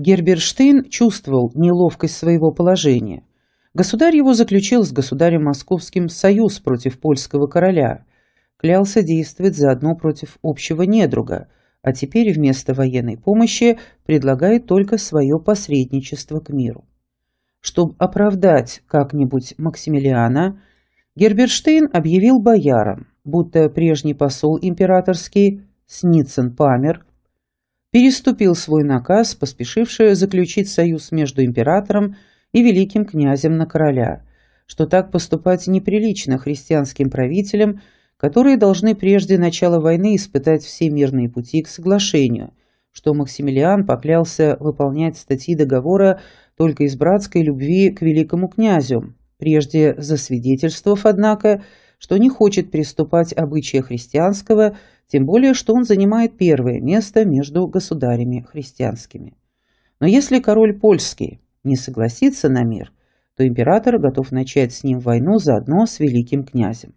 Герберштейн чувствовал неловкость своего положения. Государь его заключил с государем московским союз против польского короля, клялся действовать заодно против общего недруга, а теперь вместо военной помощи предлагает только свое посредничество к миру. Чтобы оправдать как-нибудь Максимилиана, Герберштейн объявил боярам, будто прежний посол императорский Сницын Памер – переступил свой наказ, поспешивший заключить союз между императором и великим князем на короля, что так поступать неприлично христианским правителям, которые должны прежде начала войны испытать все мирные пути к соглашению, что Максимилиан поклялся выполнять статьи договора только из братской любви к великому князю, прежде засвидетельствовав, однако, что не хочет приступать обычая христианского тем более, что он занимает первое место между государями христианскими. Но если король польский не согласится на мир, то император готов начать с ним войну заодно с великим князем.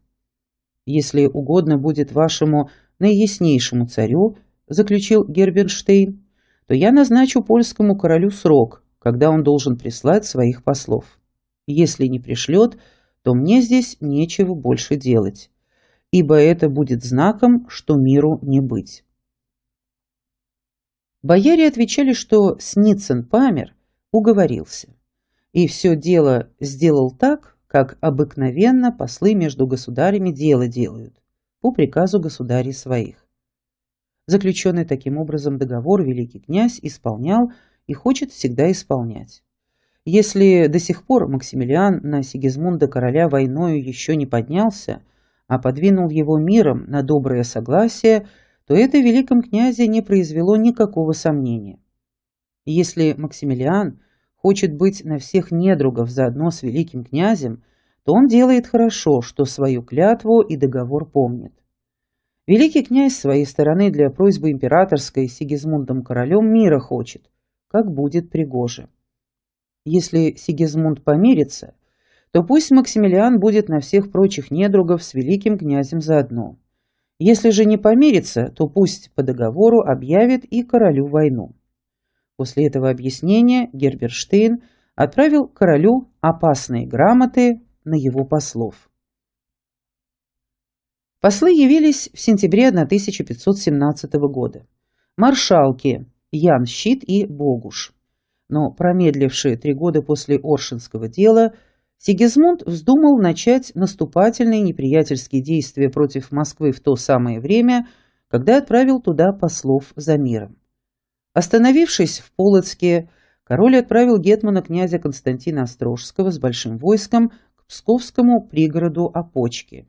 «Если угодно будет вашему наияснейшему царю», – заключил Гербенштейн, – «то я назначу польскому королю срок, когда он должен прислать своих послов. Если не пришлет, то мне здесь нечего больше делать ибо это будет знаком, что миру не быть. Бояре отвечали, что Сницын Памер уговорился, и все дело сделал так, как обыкновенно послы между государями дело делают, по приказу государей своих. Заключенный таким образом договор великий князь исполнял и хочет всегда исполнять. Если до сих пор Максимилиан на Сигизмунда короля войною еще не поднялся – а подвинул его миром на доброе согласие, то это в великом князе не произвело никакого сомнения. если Максимилиан хочет быть на всех недругов заодно с великим князем, то он делает хорошо, что свою клятву и договор помнит. Великий князь с своей стороны для просьбы императорской Сигизмундом королем мира хочет, как будет пригоже. Если Сигизмунд помирится, то пусть Максимилиан будет на всех прочих недругов с великим князем заодно. Если же не помирится, то пусть по договору объявит и королю войну. После этого объяснения Герберштейн отправил королю опасные грамоты на его послов. Послы явились в сентябре 1517 года. Маршалки Ян Щит и Богуш. Но промедлившие три года после Оршинского дела – Сигизмунд вздумал начать наступательные неприятельские действия против Москвы в то самое время, когда отправил туда послов за миром. Остановившись в Полоцке, король отправил гетмана князя Константина Острожского с большим войском к псковскому пригороду Опочки.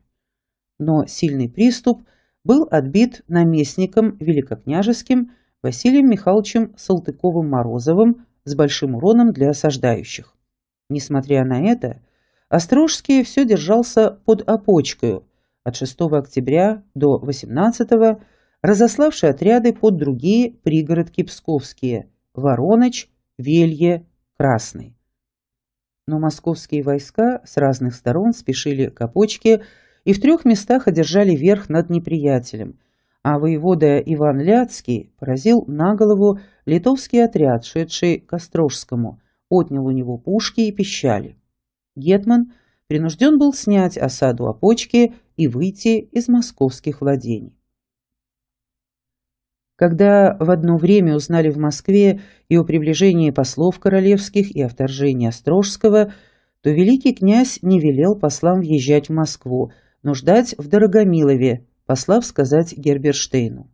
Но сильный приступ был отбит наместником великокняжеским Василием Михайловичем Салтыковым-Морозовым с большим уроном для осаждающих. Несмотря на это, Острожский все держался под опочкою от 6 октября до 18 разославший отряды под другие пригородки псковские – Воронеч, Велье, Красный. Но московские войска с разных сторон спешили к опочке и в трех местах одержали верх над неприятелем, а воевода Иван Ляцкий поразил на голову литовский отряд, шедший к Острожскому – отнял у него пушки и пищали. Гетман принужден был снять осаду опочки и выйти из московских владений. Когда в одно время узнали в Москве и о приближении послов королевских и о вторжении Острожского, то великий князь не велел послам въезжать в Москву, но ждать в Дорогомилове, послав сказать Герберштейну.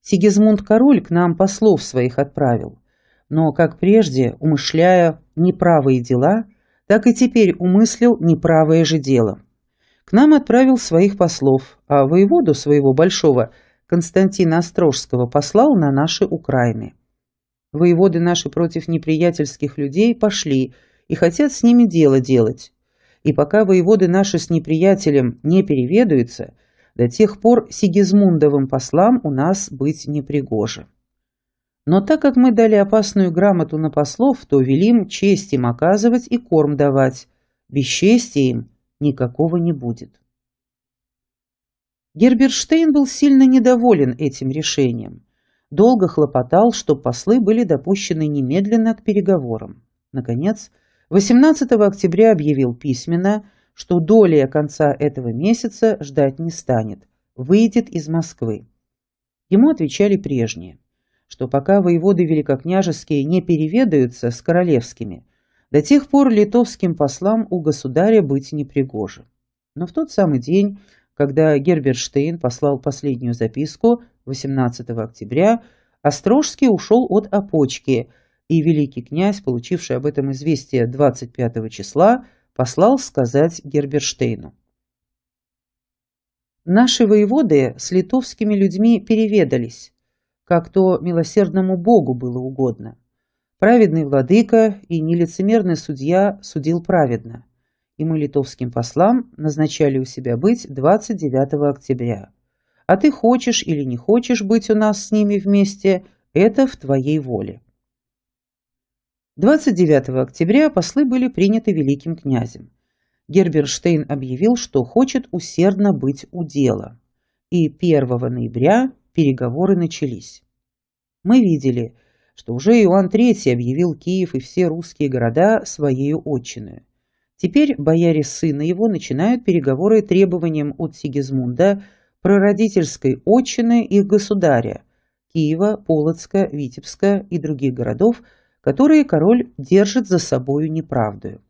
Сигизмунд король к нам послов своих отправил но, как прежде, умышляя неправые дела, так и теперь умыслил неправое же дело. К нам отправил своих послов, а воеводу своего большого Константина Острожского послал на наши Украины. Воеводы наши против неприятельских людей пошли и хотят с ними дело делать. И пока воеводы наши с неприятелем не переведаются, до тех пор Сигизмундовым послам у нас быть непригоже. Но так как мы дали опасную грамоту на послов, то велим честь им оказывать и корм давать. Без чести им никакого не будет. Герберштейн был сильно недоволен этим решением. Долго хлопотал, чтобы послы были допущены немедленно к переговорам. Наконец, 18 октября объявил письменно, что долия конца этого месяца ждать не станет, выйдет из Москвы. Ему отвечали прежние что пока воеводы великокняжеские не переведаются с королевскими, до тех пор литовским послам у государя быть непригоже. Но в тот самый день, когда Герберштейн послал последнюю записку 18 октября, Острожский ушел от опочки, и великий князь, получивший об этом известие 25 числа, послал сказать Герберштейну. Наши воеводы с литовскими людьми переведались, как то милосердному Богу было угодно. Праведный владыка и нелицемерный судья судил праведно, и мы литовским послам назначали у себя быть 29 октября. А ты хочешь или не хочешь быть у нас с ними вместе, это в твоей воле. 29 октября послы были приняты великим князем. Герберштейн объявил, что хочет усердно быть у дела. И 1 ноября переговоры начались. Мы видели, что уже Иоанн III объявил Киев и все русские города своей отчиной. Теперь бояре сына его начинают переговоры требованием от Сигизмунда прародительской отчины их государя Киева, Полоцка, Витебска и других городов, которые король держит за собою неправдою.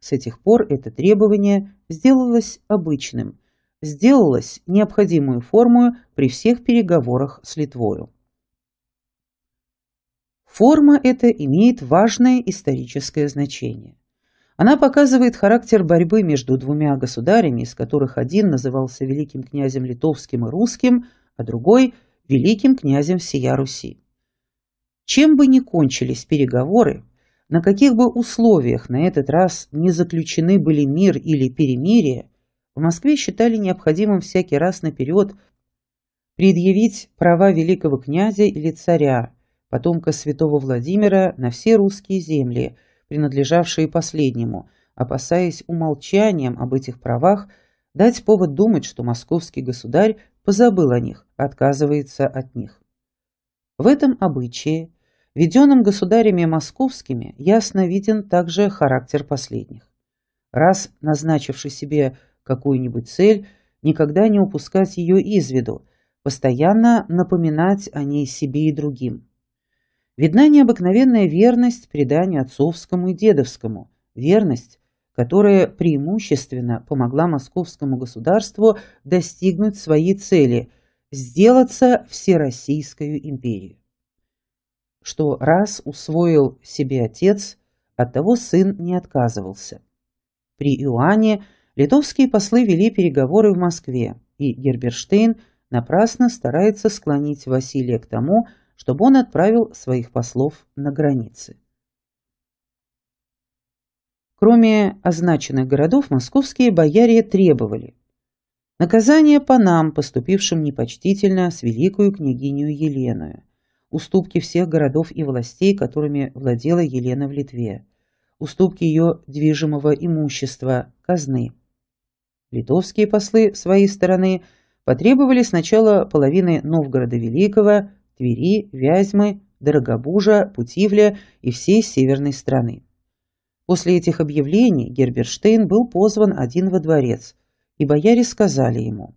С этих пор это требование сделалось обычным, сделалась необходимую форму при всех переговорах с Литвою. Форма эта имеет важное историческое значение. Она показывает характер борьбы между двумя государями, из которых один назывался великим князем литовским и русским, а другой – великим князем всея Руси. Чем бы ни кончились переговоры, на каких бы условиях на этот раз не заключены были мир или перемирие, в Москве считали необходимым всякий раз наперед предъявить права великого князя или царя, потомка святого Владимира, на все русские земли, принадлежавшие последнему, опасаясь умолчанием об этих правах дать повод думать, что московский государь позабыл о них, отказывается от них. В этом обычае, введенном государями московскими, ясно виден также характер последних. Раз назначивший себе какую-нибудь цель, никогда не упускать ее из виду, постоянно напоминать о ней себе и другим. Видна необыкновенная верность преданию отцовскому и дедовскому, верность, которая преимущественно помогла московскому государству достигнуть своей цели – сделаться Всероссийскую империю. Что раз усвоил себе отец, от того сын не отказывался. При Иоанне Литовские послы вели переговоры в Москве, и Герберштейн напрасно старается склонить Василия к тому, чтобы он отправил своих послов на границы. Кроме означенных городов, московские бояре требовали наказания по нам, поступившим непочтительно с великую княгиню Еленою, уступки всех городов и властей, которыми владела Елена в Литве, уступки ее движимого имущества, казны, Литовские послы, своей стороны, потребовали сначала половины Новгорода Великого, Твери, Вязьмы, Дорогобужа, Путивля и всей северной страны. После этих объявлений Герберштейн был позван один во дворец, и бояре сказали ему.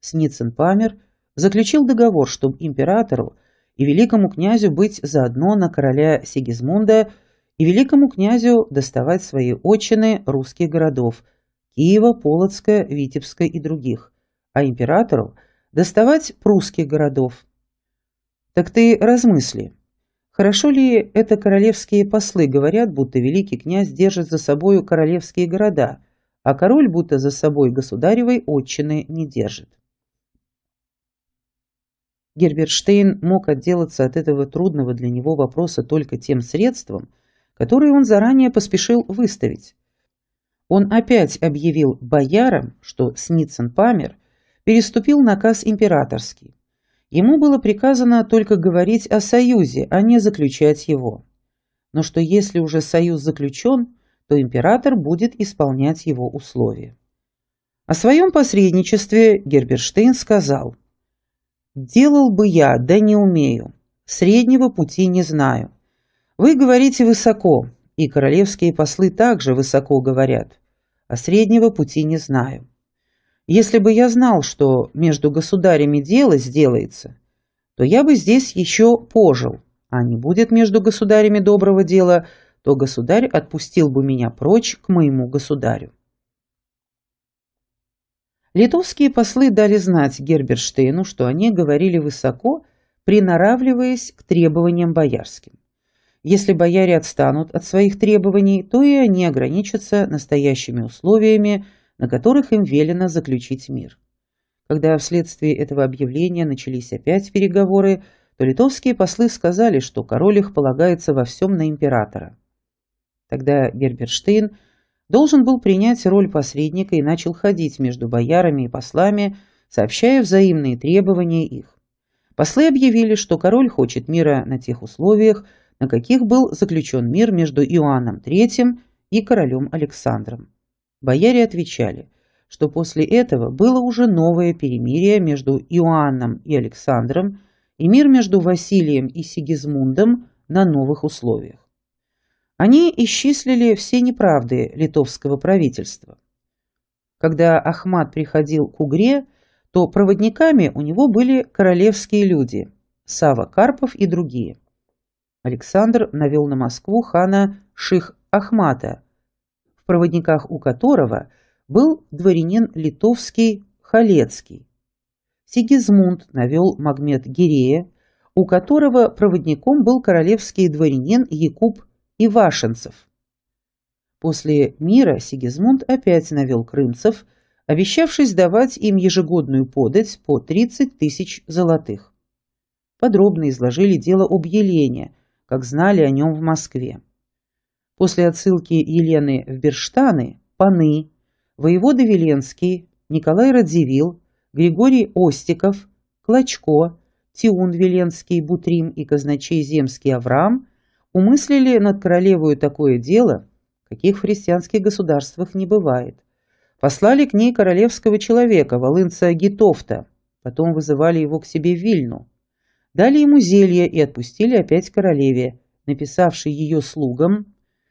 Сницын Памер заключил договор, чтобы императору и великому князю быть заодно на короля Сигизмунда и великому князю доставать свои отчины русских городов – Киева, Полоцка, Витебска и других, а императору доставать прусских городов. Так ты размысли. Хорошо ли это королевские послы говорят, будто великий князь держит за собою королевские города, а король будто за собой государевой отчины не держит? Герберштейн мог отделаться от этого трудного для него вопроса только тем средством, которое он заранее поспешил выставить – он опять объявил боярам, что Сницын Памер переступил наказ императорский. Ему было приказано только говорить о союзе, а не заключать его. Но что если уже союз заключен, то император будет исполнять его условия. О своем посредничестве Герберштейн сказал «Делал бы я, да не умею. Среднего пути не знаю. Вы говорите высоко, и королевские послы также высоко говорят, а среднего пути не знаю. Если бы я знал, что между государями дело сделается, то я бы здесь еще пожил, а не будет между государями доброго дела, то государь отпустил бы меня прочь к моему государю. Литовские послы дали знать Герберштейну, что они говорили высоко, приноравливаясь к требованиям боярским. Если бояре отстанут от своих требований, то и они ограничатся настоящими условиями, на которых им велено заключить мир. Когда вследствие этого объявления начались опять переговоры, то литовские послы сказали, что король их полагается во всем на императора. Тогда Герберштейн должен был принять роль посредника и начал ходить между боярами и послами, сообщая взаимные требования их. Послы объявили, что король хочет мира на тех условиях, на каких был заключен мир между Иоанном III и королем Александром. Бояре отвечали, что после этого было уже новое перемирие между Иоанном и Александром и мир между Василием и Сигизмундом на новых условиях. Они исчислили все неправды литовского правительства. Когда Ахмат приходил к Угре, то проводниками у него были королевские люди – Сава Карпов и другие – Александр навел на Москву хана Ших-Ахмата, в проводниках у которого был дворянин литовский Халецкий. Сигизмунд навел Магмед Гирея, у которого проводником был королевский дворянин Якуб Ивашенцев. После мира Сигизмунд опять навел крымцев, обещавшись давать им ежегодную подать по 30 тысяч золотых. Подробно изложили дело об Елене – как знали о нем в Москве. После отсылки Елены в Берштаны, Паны, воеводы Веленский, Николай Радзивилл, Григорий Остиков, Клочко, Тиун Веленский, Бутрим и казначей Земский Авраам умыслили над королевою такое дело, каких в христианских государствах не бывает. Послали к ней королевского человека, волынца Гитофта, потом вызывали его к себе в Вильну. Дали ему зелье и отпустили опять королеве, написавшей ее слугам,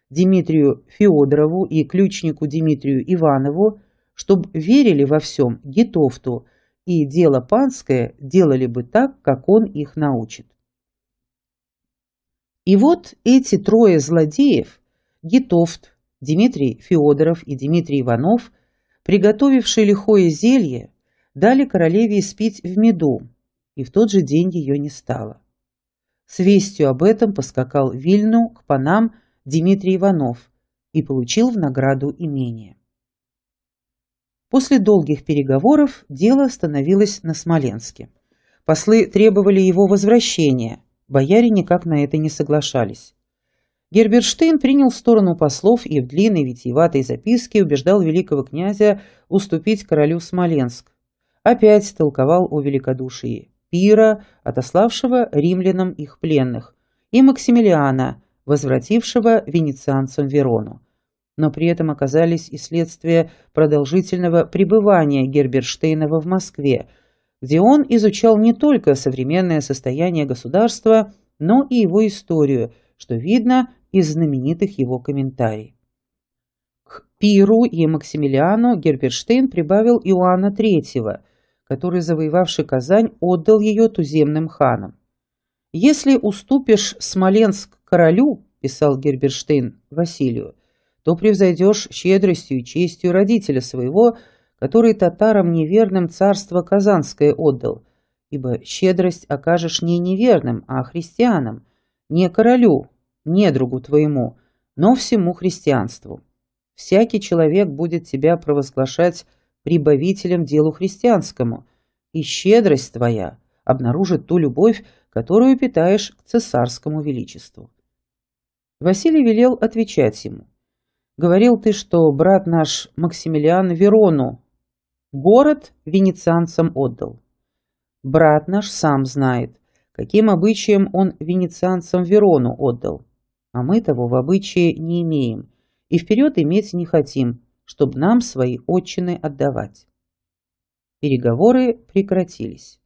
Дмитрию Феодорову и ключнику Дмитрию Иванову, чтобы верили во всем Гетовту, и дело панское делали бы так, как он их научит. И вот эти трое злодеев, Гетовт, Дмитрий Феодоров и Дмитрий Иванов, приготовившие лихое зелье, дали королеве испить в меду, и в тот же день ее не стало. С вестью об этом поскакал в Вильну к панам Дмитрий Иванов и получил в награду имение. После долгих переговоров дело остановилось на Смоленске. Послы требовали его возвращения, бояре никак на это не соглашались. Герберштейн принял сторону послов и в длинной витиеватой записке убеждал великого князя уступить королю Смоленск. Опять толковал о великодушии. Пира, отославшего римлянам их пленных, и Максимилиана, возвратившего венецианцам Верону. Но при этом оказались и следствия продолжительного пребывания Герберштейнова в Москве, где он изучал не только современное состояние государства, но и его историю, что видно из знаменитых его комментариев. К Пиру и Максимилиану Герберштейн прибавил Иоанна III – который, завоевавший Казань, отдал ее туземным ханам. «Если уступишь Смоленск королю, – писал Герберштейн Василию, – то превзойдешь щедростью и честью родителя своего, который татарам неверным царство Казанское отдал, ибо щедрость окажешь не неверным, а христианам, не королю, не другу твоему, но всему христианству. Всякий человек будет тебя провозглашать прибавителем делу христианскому, и щедрость твоя обнаружит ту любовь, которую питаешь к цесарскому величеству». Василий велел отвечать ему. «Говорил ты, что брат наш Максимилиан Верону город венецианцам отдал. Брат наш сам знает, каким обычаем он венецианцам Верону отдал, а мы того в обычае не имеем и вперед иметь не хотим, чтобы нам свои отчины отдавать. Переговоры прекратились.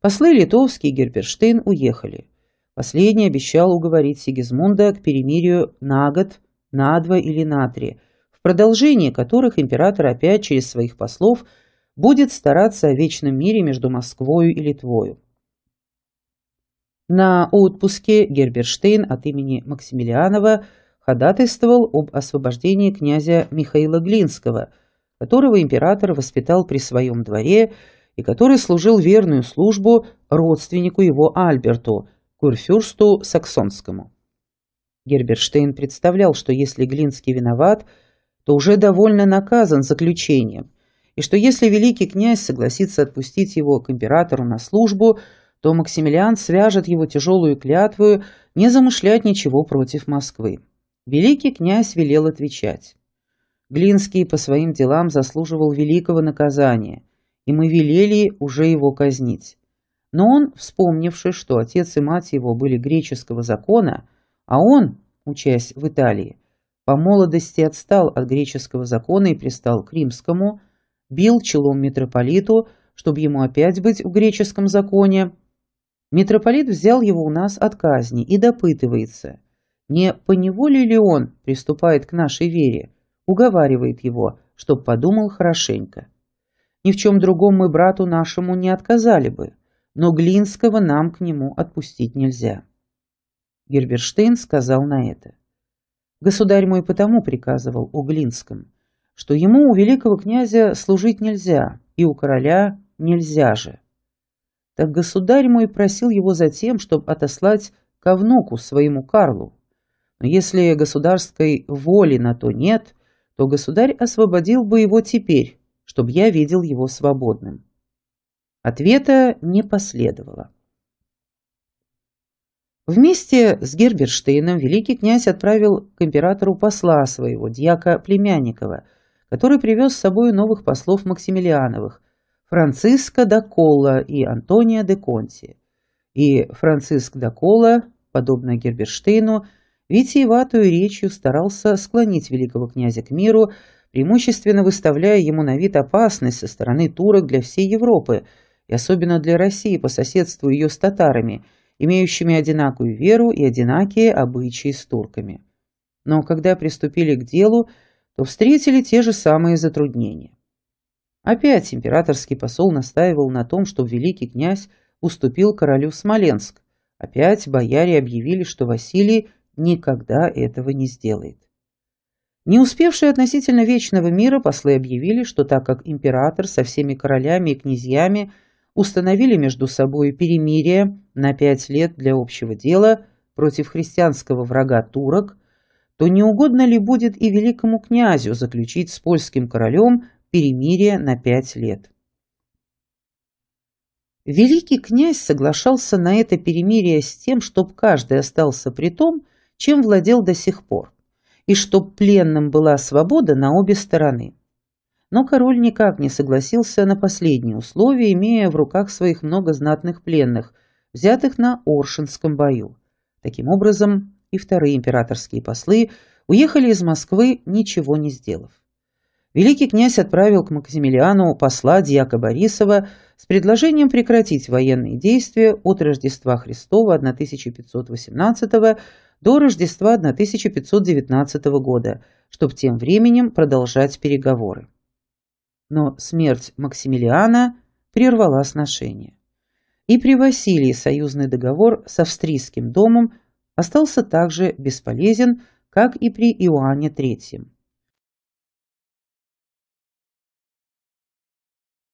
Послы Литовский и Герберштейн уехали. Последний обещал уговорить Сигизмунда к перемирию на год, на два или на три, в продолжении которых император опять через своих послов будет стараться о вечном мире между Москвою и Литвою. На отпуске Герберштейн от имени Максимилианова – ходатайствовал об освобождении князя Михаила Глинского, которого император воспитал при своем дворе и который служил верную службу родственнику его Альберту, курфюрсту Саксонскому. Герберштейн представлял, что если Глинский виноват, то уже довольно наказан заключением, и что если великий князь согласится отпустить его к императору на службу, то Максимилиан свяжет его тяжелую клятву не замышлять ничего против Москвы. Великий князь велел отвечать. Глинский по своим делам заслуживал великого наказания, и мы велели уже его казнить. Но он, вспомнивши, что отец и мать его были греческого закона, а он, учась в Италии, по молодости отстал от греческого закона и пристал к римскому, бил челом митрополиту, чтобы ему опять быть в греческом законе. Митрополит взял его у нас от казни и допытывается, не поневоле ли он приступает к нашей вере, уговаривает его, чтоб подумал хорошенько. Ни в чем другом мы брату нашему не отказали бы, но Глинского нам к нему отпустить нельзя. Герберштейн сказал на это. Государь мой потому приказывал о Глинском, что ему у великого князя служить нельзя, и у короля нельзя же. Так государь мой просил его за тем, чтобы отослать ко внуку своему Карлу, но если государской воли на то нет, то государь освободил бы его теперь, чтобы я видел его свободным. Ответа не последовало. Вместе с Герберштейном великий князь отправил к императору посла своего, дьяка Племянникова, который привез с собой новых послов Максимилиановых, Франциска да Колла и Антония де Конти. И Франциск да Колла, подобно Герберштейну, витиеватую речью старался склонить великого князя к миру, преимущественно выставляя ему на вид опасность со стороны турок для всей Европы, и особенно для России по соседству ее с татарами, имеющими одинакую веру и одинакие обычаи с турками. Но когда приступили к делу, то встретили те же самые затруднения. Опять императорский посол настаивал на том, что великий князь уступил королю Смоленск. Опять бояре объявили, что Василий никогда этого не сделает. Не успевшие относительно вечного мира послы объявили, что так как император со всеми королями и князьями установили между собой перемирие на пять лет для общего дела против христианского врага турок, то не угодно ли будет и великому князю заключить с польским королем перемирие на пять лет? Великий князь соглашался на это перемирие с тем, чтоб каждый остался при том, чем владел до сих пор, и чтоб пленным была свобода на обе стороны. Но король никак не согласился на последние условия, имея в руках своих много знатных пленных, взятых на Оршинском бою. Таким образом, и вторые императорские послы уехали из Москвы, ничего не сделав. Великий князь отправил к Максимилиану посла Дьяка Борисова с предложением прекратить военные действия от Рождества Христова 1518 года до Рождества 1519 года, чтобы тем временем продолжать переговоры. Но смерть Максимилиана прервала сношение. И при Василии союзный договор с австрийским домом остался также бесполезен, как и при Иоанне III.